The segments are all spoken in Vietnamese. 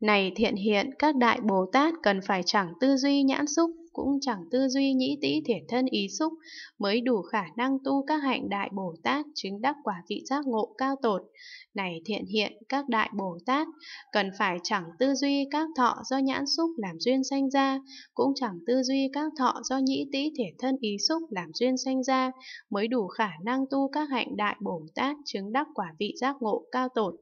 này thiện hiện các đại bồ tát cần phải chẳng tư duy nhãn xúc cũng chẳng tư duy nhĩ tĩ thể thân ý xúc, mới đủ khả năng tu các hạnh đại Bồ Tát chứng đắc quả vị giác ngộ cao tột. Này thiện hiện các đại Bồ Tát, cần phải chẳng tư duy các thọ do nhãn xúc làm duyên sanh ra, cũng chẳng tư duy các thọ do nhĩ tĩ thể thân ý xúc làm duyên sanh ra, mới đủ khả năng tu các hạnh đại Bồ Tát chứng đắc quả vị giác ngộ cao tột.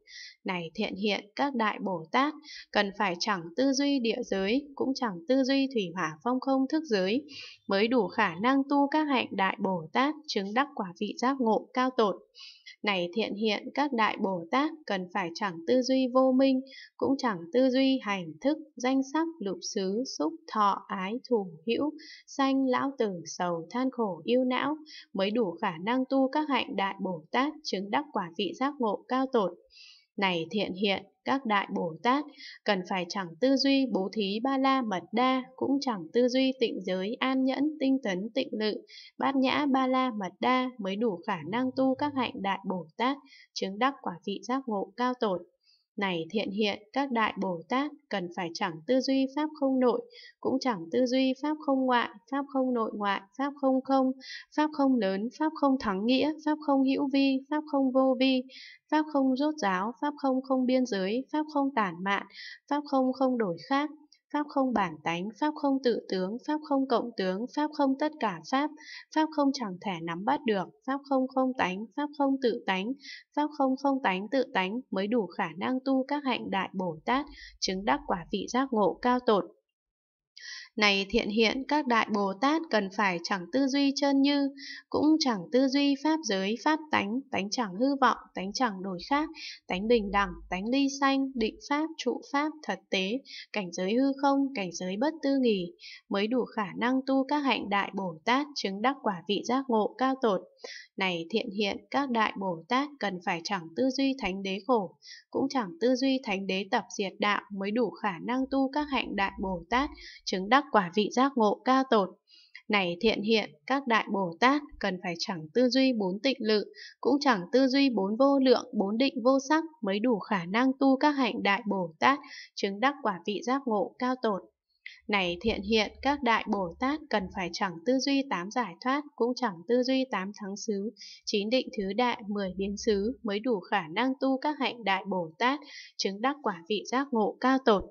Này thiện hiện các đại Bồ Tát, cần phải chẳng tư duy địa giới, cũng chẳng tư duy thủy hỏa phong không công thức giới mới đủ khả năng tu các hạnh đại Bồ Tát chứng đắc quả vị giác ngộ cao tột. Này thiện hiện các đại Bồ Tát cần phải chẳng tư duy vô minh, cũng chẳng tư duy hành thức, danh sắc, lục xứ, xúc, thọ, ái, thù, hữu, sanh, lão tử, sầu, than khổ, yêu não, mới đủ khả năng tu các hạnh đại Bồ Tát chứng đắc quả vị giác ngộ cao tột. Này thiện hiện, các đại Bồ Tát cần phải chẳng tư duy bố thí ba la mật đa, cũng chẳng tư duy tịnh giới an nhẫn tinh tấn tịnh lự, bát nhã ba la mật đa mới đủ khả năng tu các hạnh đại Bồ Tát, chứng đắc quả vị giác ngộ cao tột. Này thiện hiện, các đại Bồ Tát cần phải chẳng tư duy pháp không nội, cũng chẳng tư duy pháp không ngoại, pháp không nội ngoại, pháp không không, pháp không lớn, pháp không thắng nghĩa, pháp không hữu vi, pháp không vô vi, pháp không rốt ráo, pháp không không biên giới, pháp không tản mạn, pháp không không đổi khác, Pháp không bản tánh, Pháp không tự tướng, Pháp không cộng tướng, Pháp không tất cả Pháp, Pháp không chẳng thể nắm bắt được, Pháp không không tánh, Pháp không tự tánh, Pháp không không tánh tự tánh mới đủ khả năng tu các hạnh đại Bồ Tát, chứng đắc quả vị giác ngộ cao tột. Này thiện hiện các đại Bồ Tát cần phải chẳng tư duy chân như, cũng chẳng tư duy pháp giới, pháp tánh, tánh chẳng hư vọng, tánh chẳng đổi khác, tánh bình đẳng, tánh ly sanh, định pháp, trụ pháp, thật tế, cảnh giới hư không, cảnh giới bất tư nghỉ, mới đủ khả năng tu các hạnh đại Bồ Tát chứng đắc quả vị giác ngộ cao tột. Này thiện hiện các đại Bồ Tát cần phải chẳng tư duy thánh đế khổ, cũng chẳng tư duy thánh đế tập diệt đạo mới đủ khả năng tu các hạnh đại Bồ Tát chứng đắc các quả vị giác ngộ cao tột. Này thiện hiện, các đại Bồ Tát cần phải chẳng tư duy bốn tịnh lự, cũng chẳng tư duy bốn vô lượng, bốn định vô sắc mới đủ khả năng tu các hạnh đại Bồ Tát, chứng đắc quả vị giác ngộ cao tột. Này thiện hiện, các đại Bồ Tát cần phải chẳng tư duy tám giải thoát, cũng chẳng tư duy tám thắng xứ, chín định thứ đại, mười biến xứ mới đủ khả năng tu các hạnh đại Bồ Tát, chứng đắc quả vị giác ngộ cao tột.